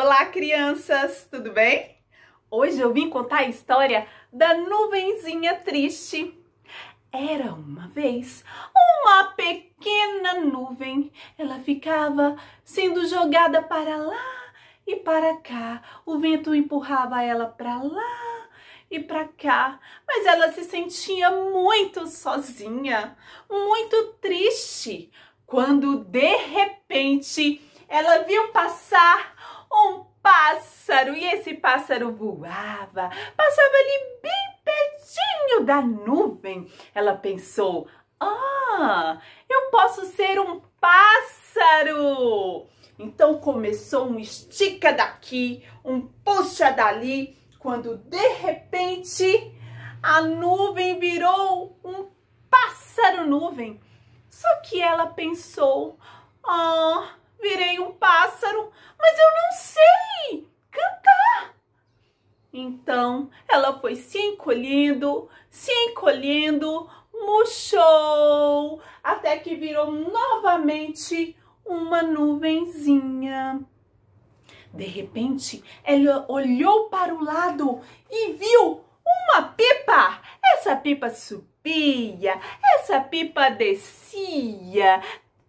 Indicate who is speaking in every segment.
Speaker 1: Olá, crianças, tudo bem? Hoje eu vim contar a história da nuvenzinha triste. Era uma vez uma pequena nuvem. Ela ficava sendo jogada para lá e para cá. O vento empurrava ela para lá e para cá, mas ela se sentia muito sozinha, muito triste, quando de repente ela viu passar um pássaro e esse pássaro voava, passava ali bem pertinho da nuvem. Ela pensou: Ah, eu posso ser um pássaro! Então começou um estica daqui, um puxa dali, quando de repente a nuvem virou um pássaro nuvem. Só que ela pensou: Ah, virei um pássaro, mas eu não Então ela foi se encolhendo, se encolhendo, murchou, até que virou novamente uma nuvenzinha. De repente, ela olhou para o lado e viu uma pipa. Essa pipa subia, essa pipa descia,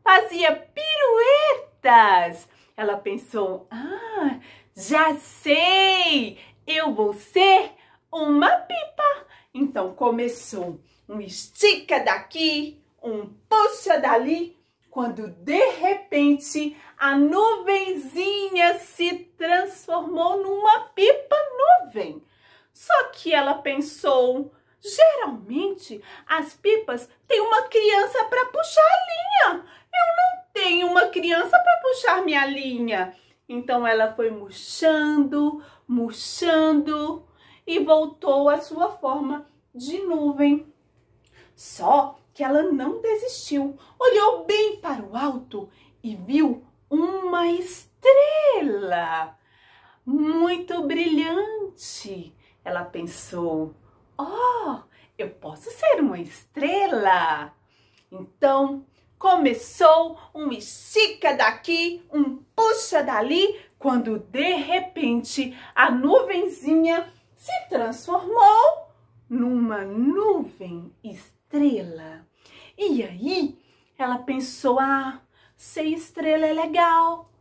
Speaker 1: fazia piruetas. Ela pensou: ah, já sei! eu vou ser uma pipa. Então começou um estica daqui, um puxa dali, quando de repente a nuvenzinha se transformou numa pipa nuvem. Só que ela pensou, geralmente as pipas têm uma criança para puxar a linha. Eu não tenho uma criança para puxar minha linha. Então ela foi murchando, murchando e voltou à sua forma de nuvem. Só que ela não desistiu, olhou bem para o alto e viu uma estrela muito brilhante. Ela pensou: Oh, eu posso ser uma estrela. Então começou um estica daqui, um puxa dali quando de repente a nuvenzinha se transformou numa nuvem estrela. E aí ela pensou: ah, ser estrela é legal,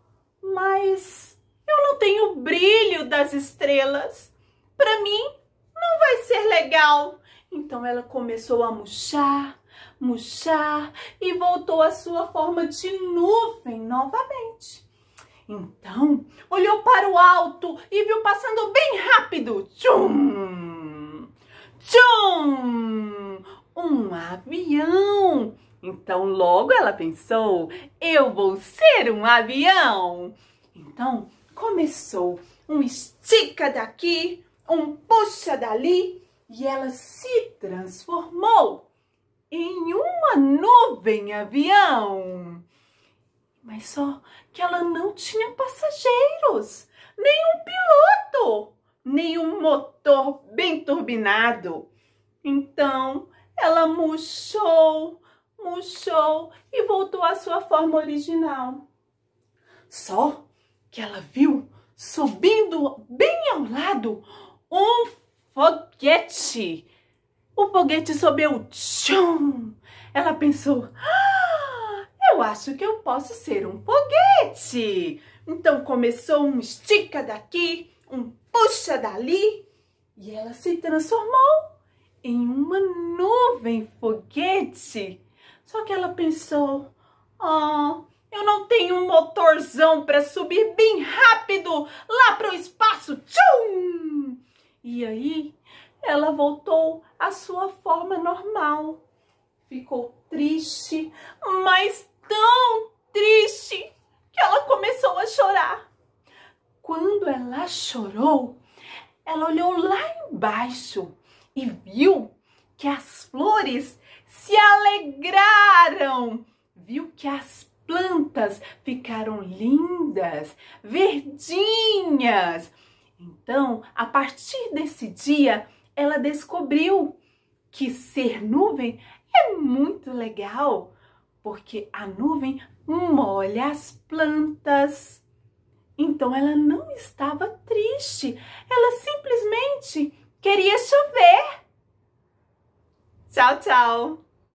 Speaker 1: mas eu não tenho o brilho das estrelas. Para mim não vai ser legal. Então ela começou a murchar, murchar e voltou à sua forma de nuvem novamente. Então, olhou para o alto e viu passando bem rápido. Tchum! Tchum! Um avião! Então, logo ela pensou: eu vou ser um avião! Então, começou um estica daqui, um puxa dali e ela se transformou em uma nuvem avião. Mas só que ela não tinha passageiros, nem um piloto, nem um motor bem turbinado. Então ela murchou, murchou e voltou à sua forma original. Só que ela viu subindo bem ao lado um foguete. O foguete subiu. Tchum! Ela pensou. Ah! Eu acho que eu posso ser um foguete. Então começou um estica daqui, um puxa dali, e ela se transformou em uma nuvem foguete. Só que ela pensou: "Ah, oh, eu não tenho um motorzão para subir bem rápido lá para o espaço". Tchum! E aí, ela voltou à sua forma normal. Ficou triste, mas tão triste que ela começou a chorar. Quando ela chorou, ela olhou lá embaixo e viu que as flores se alegraram, viu que as plantas ficaram lindas, verdinhas. Então, a partir desse dia, ela descobriu que ser nuvem é muito legal, porque a nuvem molha as plantas. Então ela não estava triste, ela simplesmente queria chover. Tchau, tchau!